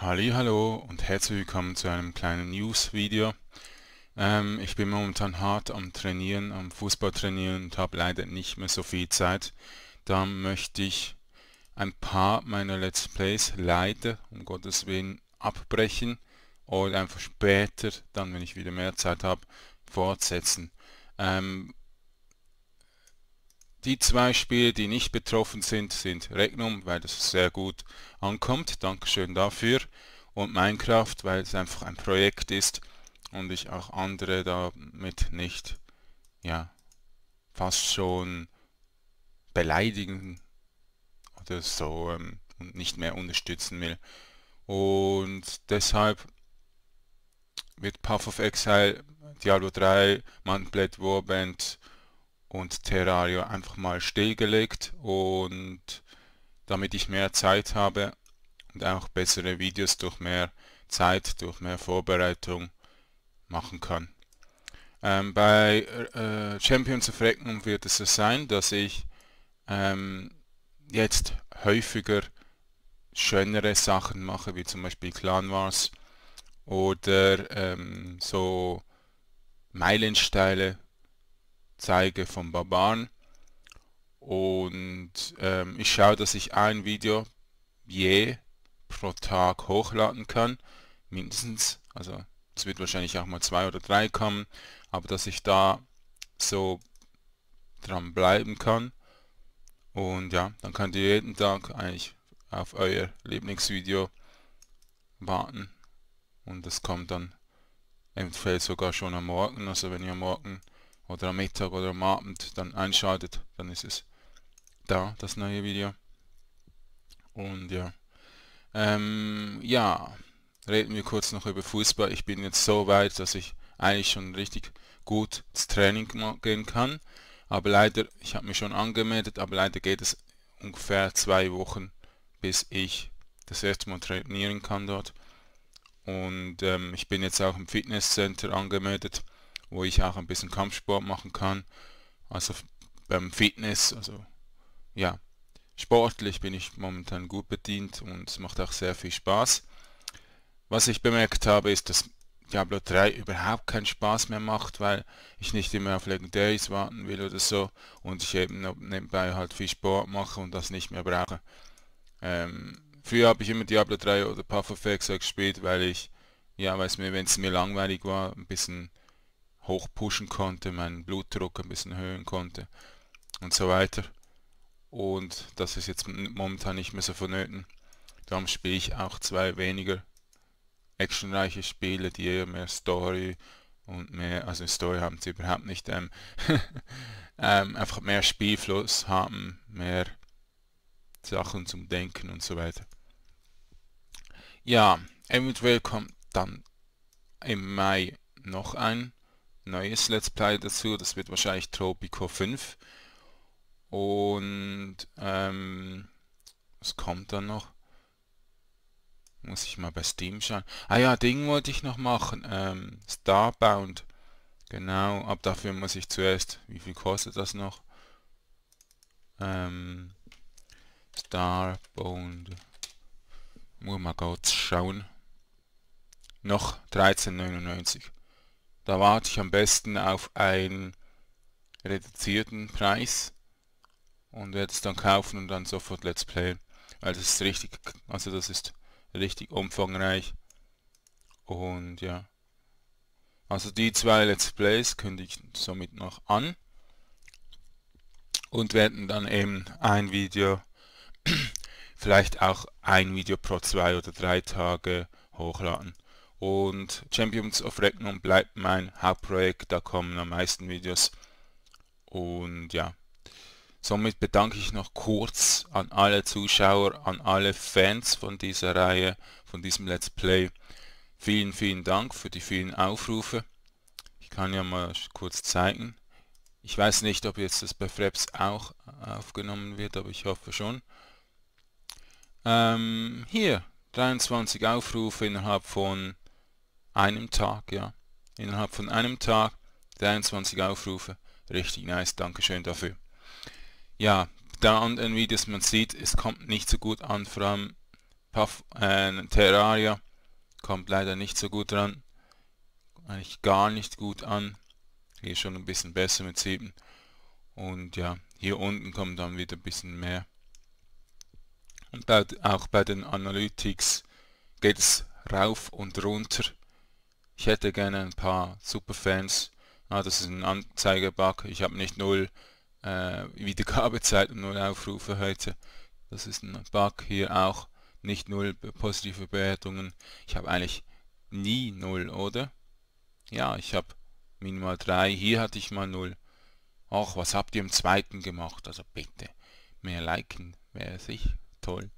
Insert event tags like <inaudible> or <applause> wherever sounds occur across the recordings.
Hallo und herzlich willkommen zu einem kleinen News-Video. Ähm, ich bin momentan hart am Trainieren, am Fußball trainieren und habe leider nicht mehr so viel Zeit. Da möchte ich ein paar meiner Let's Plays leider, um Gottes Willen, abbrechen oder einfach später, dann wenn ich wieder mehr Zeit habe, fortsetzen. Ähm, die zwei Spiele, die nicht betroffen sind, sind Regnum, weil das sehr gut ankommt, Dankeschön dafür, und Minecraft, weil es einfach ein Projekt ist und ich auch andere damit nicht, ja, fast schon beleidigen oder so ähm, und nicht mehr unterstützen will. Und deshalb wird Path of Exile, Diablo 3, Mountain Blade Warband und Terraria einfach mal stillgelegt und damit ich mehr Zeit habe und auch bessere Videos durch mehr Zeit, durch mehr Vorbereitung machen kann. Ähm, bei äh, Champions of Regnum wird es so sein, dass ich ähm, jetzt häufiger schönere Sachen mache, wie zum Beispiel Clan Wars oder ähm, so Meilensteile zeige vom Barbaren. Und ähm, ich schaue, dass ich ein Video je pro Tag hochladen kann. Mindestens. Also es wird wahrscheinlich auch mal zwei oder drei kommen. Aber dass ich da so dran bleiben kann. Und ja, dann könnt ihr jeden Tag eigentlich auf euer Lieblingsvideo warten. Und das kommt dann eventuell sogar schon am Morgen. Also wenn ihr Morgen oder am Mittag oder am Abend dann einschaltet, dann ist es da, das neue Video. Und ja, ähm, ja, reden wir kurz noch über Fußball. Ich bin jetzt so weit, dass ich eigentlich schon richtig gut ins Training gehen kann. Aber leider, ich habe mich schon angemeldet, aber leider geht es ungefähr zwei Wochen, bis ich das erste Mal trainieren kann dort. Und ähm, ich bin jetzt auch im Fitnesscenter angemeldet wo ich auch ein bisschen Kampfsport machen kann. Also beim Fitness, also ja, sportlich bin ich momentan gut bedient und es macht auch sehr viel Spaß. Was ich bemerkt habe, ist, dass Diablo 3 überhaupt keinen Spaß mehr macht, weil ich nicht immer auf Legendaries warten will oder so und ich eben nebenbei halt viel Sport mache und das nicht mehr brauche. Ähm, früher habe ich immer Diablo 3 oder Path of Exile gespielt, weil ich, ja, weil mir, wenn es mir langweilig war, ein bisschen hochpushen konnte, meinen Blutdruck ein bisschen erhöhen konnte und so weiter. Und das ist jetzt momentan nicht mehr so vonnöten. Darum spiele ich auch zwei weniger actionreiche Spiele, die eher mehr Story und mehr, also Story haben sie überhaupt nicht, ähm, <laughs> ähm, einfach mehr Spielfluss haben, mehr Sachen zum Denken und so weiter. Ja, eventuell kommt dann im Mai noch ein neues Let's Play dazu. Das wird wahrscheinlich Tropico 5. Und ähm, was kommt dann noch? Muss ich mal bei Steam schauen. Ah ja, Ding wollte ich noch machen. Ähm, Starbound. Genau, ab dafür muss ich zuerst... Wie viel kostet das noch? Ähm, Starbound. Muss mal kurz schauen. Noch 13,99. Da warte ich am besten auf einen reduzierten Preis und werde es dann kaufen und dann sofort Let's Play. Weil das ist richtig, also das ist richtig umfangreich. Und ja. Also die zwei Let's Plays kündige ich somit noch an und werden dann eben ein Video, <clears throat> vielleicht auch ein Video pro zwei oder drei Tage hochladen und Champions of Regnum bleibt mein Hauptprojekt, da kommen am meisten Videos und ja, somit bedanke ich noch kurz an alle Zuschauer, an alle Fans von dieser Reihe, von diesem Let's Play. Vielen, vielen Dank für die vielen Aufrufe. Ich kann ja mal kurz zeigen. Ich weiß nicht, ob jetzt das bei Fraps auch aufgenommen wird, aber ich hoffe schon. Ähm, hier, 23 Aufrufe innerhalb von einem Tag, ja. Innerhalb von einem Tag 23 Aufrufe. Richtig nice, Dankeschön dafür. Ja, da und in Videos, man sieht, es kommt nicht so gut an, vor allem Puff, äh, Terraria kommt leider nicht so gut dran. Eigentlich gar nicht gut an. Hier schon ein bisschen besser mit 7. Und ja, hier unten kommt dann wieder ein bisschen mehr. Und bei, auch bei den Analytics geht es rauf und runter ich hätte gerne ein paar Superfans. Ah, das ist ein Anzeigebug. Ich habe nicht null äh, Wiedergabezeit und null Aufrufe heute. Das ist ein Bug hier auch. Nicht null positive Bewertungen. Ich habe eigentlich nie null, oder? Ja, ich habe minimal drei. Hier hatte ich mal null. Ach, was habt ihr im zweiten gemacht? Also bitte, mehr liken wäre sich toll.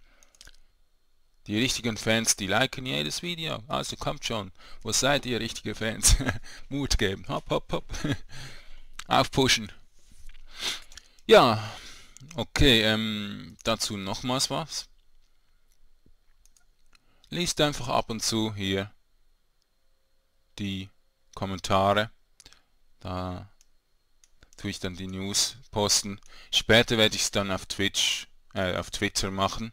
Die richtigen Fans, die liken jedes Video. Also kommt schon. Wo seid ihr, richtige Fans? <laughs> Mut geben. Hopp, hopp, hopp. <laughs> Aufpushen. Ja, okay. Ähm, dazu nochmals was. Liest einfach ab und zu hier die Kommentare. Da tue ich dann die News posten. Später werde ich es dann auf Twitch, äh, auf Twitter machen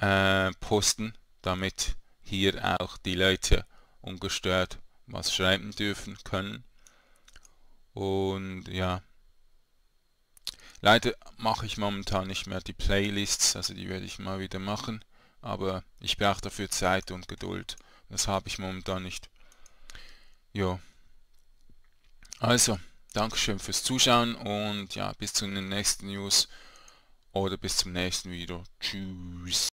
äh, posten, damit hier auch die Leute ungestört was schreiben dürfen können. Und ja, leider mache ich momentan nicht mehr die Playlists, also die werde ich mal wieder machen, aber ich brauche dafür Zeit und Geduld. Das habe ich momentan nicht. Jo. Also, Dankeschön fürs Zuschauen und ja, bis zu den nächsten News oder bis zum nächsten Video. Tschüss.